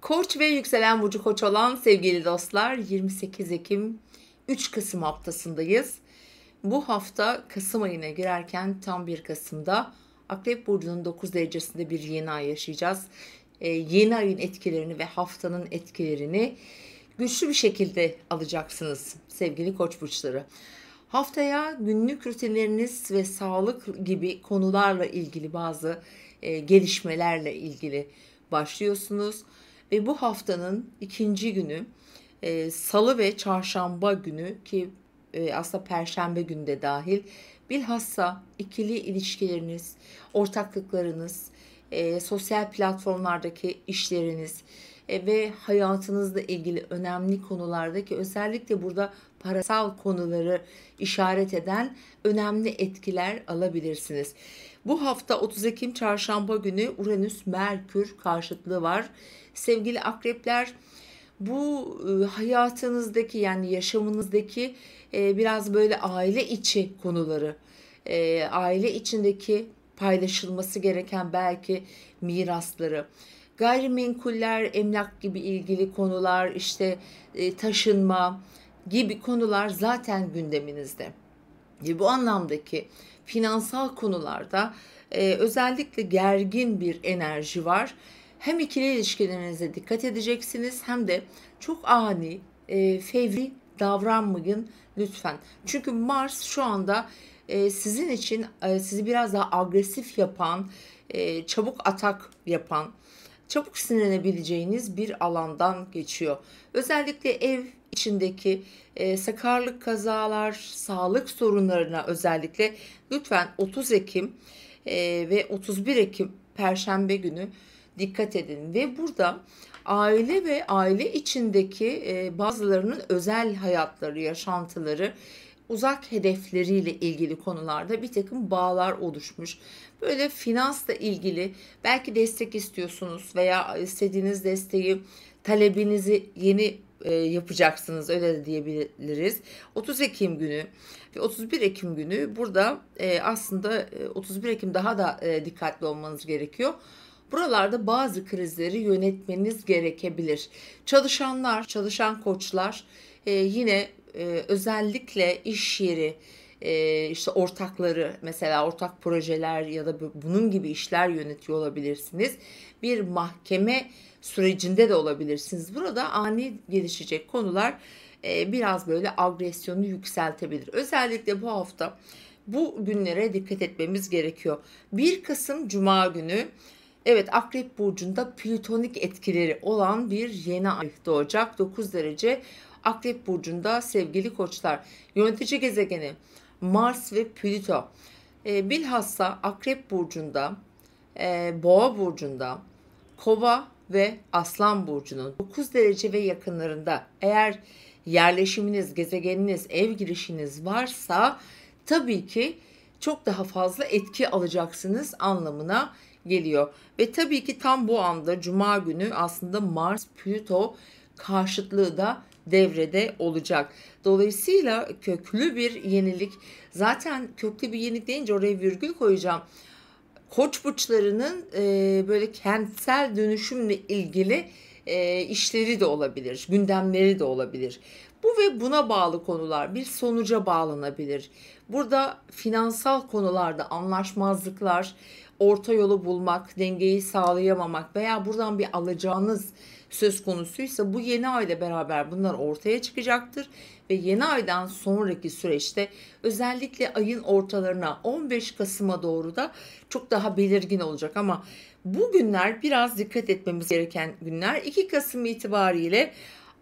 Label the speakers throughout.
Speaker 1: Koç ve yükselen burcu koç olan sevgili dostlar 28 Ekim 3 Kasım haftasındayız. Bu hafta Kasım ayına girerken tam 1 Kasım'da Akrep Burcu'nun 9 derecesinde bir yeni ay yaşayacağız. Ee, yeni ayın etkilerini ve haftanın etkilerini güçlü bir şekilde alacaksınız sevgili koç burçları. Haftaya günlük rutinleriniz ve sağlık gibi konularla ilgili bazı e, gelişmelerle ilgili başlıyorsunuz. Ve bu haftanın ikinci günü e, salı ve çarşamba günü ki e, aslında perşembe günü de dahil bilhassa ikili ilişkileriniz, ortaklıklarınız, e, sosyal platformlardaki işleriniz, e, ve hayatınızla ilgili önemli konulardaki özellikle burada parasal konuları işaret eden önemli etkiler alabilirsiniz. Bu hafta 30 Ekim çarşamba günü Uranüs Merkür karşıtlığı var. Sevgili akrepler bu e, hayatınızdaki yani yaşamınızdaki e, biraz böyle aile içi konuları, aile içindeki paylaşılması gereken belki mirasları Gayrimenkuller, emlak gibi ilgili konular, işte e, taşınma gibi konular zaten gündeminizde. E, bu anlamdaki finansal konularda e, özellikle gergin bir enerji var. Hem ikili ilişkilerinize dikkat edeceksiniz hem de çok ani, e, fevri davranmayın lütfen. Çünkü Mars şu anda sizin için sizi biraz daha agresif yapan, çabuk atak yapan, çabuk sinirlenebileceğiniz bir alandan geçiyor. Özellikle ev içindeki e, sakarlık kazalar, sağlık sorunlarına özellikle lütfen 30 Ekim e, ve 31 Ekim Perşembe günü dikkat edin ve burada aile ve aile içindeki e, bazılarının özel hayatları, yaşantıları uzak hedefleriyle ilgili konularda bir takım bağlar oluşmuş. Böyle finansla ilgili belki destek istiyorsunuz veya istediğiniz desteği talebinizi yeni e, yapacaksınız öyle de diyebiliriz. 30 Ekim günü ve 31 Ekim günü burada e, aslında e, 31 Ekim daha da e, dikkatli olmanız gerekiyor. Buralarda bazı krizleri yönetmeniz gerekebilir. Çalışanlar, çalışan koçlar e, yine e, özellikle iş yeri, e, işte ortakları mesela ortak projeler ya da bunun gibi işler yönetiyor olabilirsiniz. Bir mahkeme sürecinde de olabilirsiniz. Burada ani gelişecek konular e, biraz böyle agresyonu yükseltebilir. Özellikle bu hafta bu günlere dikkat etmemiz gerekiyor. 1 Kasım Cuma günü Evet Akrep Burcu'nda plütonik etkileri olan bir yeni ay doğacak. 9 derece Akrep Burcu'nda sevgili koçlar. Yönetici gezegeni Mars ve Plüto. E, bilhassa Akrep Burcu'nda, e, Boğa Burcu'nda, Kova ve Aslan Burcu'nun 9 derece ve yakınlarında eğer yerleşiminiz, gezegeniniz, ev girişiniz varsa tabii ki çok daha fazla etki alacaksınız anlamına geliyor. Ve tabii ki tam bu anda cuma günü aslında Mars Plüto karşıtlığı da devrede olacak. Dolayısıyla köklü bir yenilik zaten köklü bir yenilik deyince oraya virgül koyacağım. Koç burçlarının e, böyle kentsel dönüşümle ilgili e, işleri de olabilir, gündemleri de olabilir. Bu ve buna bağlı konular bir sonuca bağlanabilir. Burada finansal konularda anlaşmazlıklar, orta yolu bulmak, dengeyi sağlayamamak veya buradan bir alacağınız söz konusuysa bu yeni ay ile beraber bunlar ortaya çıkacaktır ve yeni aydan sonraki süreçte özellikle ayın ortalarına 15 Kasım'a doğru da çok daha belirgin olacak ama bu günler biraz dikkat etmemiz gereken günler 2 Kasım itibariyle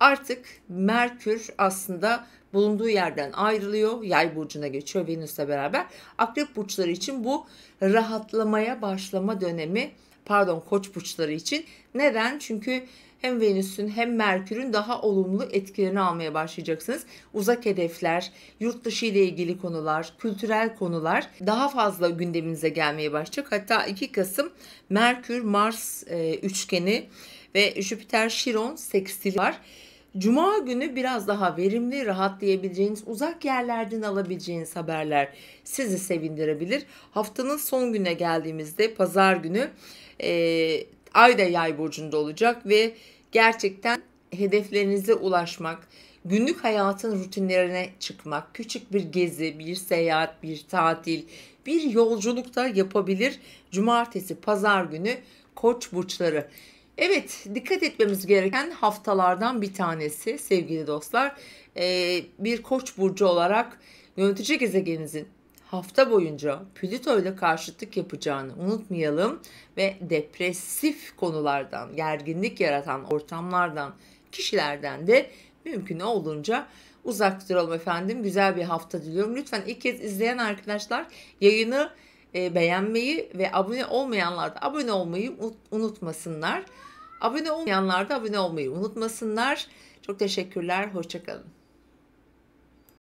Speaker 1: artık Merkür aslında bulunduğu yerden ayrılıyor. Yay burcuna geçiyor Venüs'le beraber. Akrep burçları için bu rahatlamaya başlama dönemi pardon koç burçları için. Neden? Çünkü hem Venüs'ün hem Merkür'ün daha olumlu etkilerini almaya başlayacaksınız. Uzak hedefler, yurt dışı ile ilgili konular, kültürel konular daha fazla gündeminize gelmeye başlayacak. Hatta 2 Kasım Merkür Mars e, üçgeni ve Jüpiter Şiron sekstil var. Cuma günü biraz daha verimli, rahatlayabileceğiniz, uzak yerlerden alabileceğiniz haberler sizi sevindirebilir. Haftanın son güne geldiğimizde pazar günü e, Ay da yay burcunda olacak ve gerçekten hedeflerinize ulaşmak, günlük hayatın rutinlerine çıkmak, küçük bir gezi, bir seyahat, bir tatil, bir yolculuk da yapabilir. Cumartesi, pazar günü koç burçları Evet dikkat etmemiz gereken haftalardan bir tanesi sevgili dostlar. Ee, bir koç burcu olarak yönetici gezegeninizin hafta boyunca Plüto ile karşıtlık yapacağını unutmayalım ve depresif konulardan, gerginlik yaratan ortamlardan, kişilerden de mümkün olduğunca uzak duralım efendim. Güzel bir hafta diliyorum. Lütfen ilk kez izleyen arkadaşlar yayını e, beğenmeyi ve abone olmayanlar da abone olmayı unutmasınlar. Abone olmayanlar da abone olmayı unutmasınlar. Çok teşekkürler. Hoşçakalın.